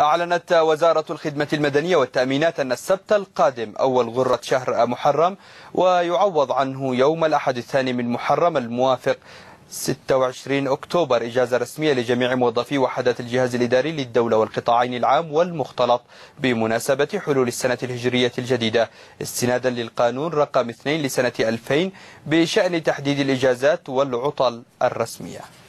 أعلنت وزارة الخدمة المدنية والتأمينات أن السبت القادم أول غرة شهر محرم ويعوض عنه يوم الأحد الثاني من محرم الموافق 26 أكتوبر إجازة رسمية لجميع موظفي وحدات الجهاز الإداري للدولة والقطاعين العام والمختلط بمناسبة حلول السنة الهجرية الجديدة استنادا للقانون رقم 2 لسنة 2000 بشأن تحديد الإجازات والعطل الرسمية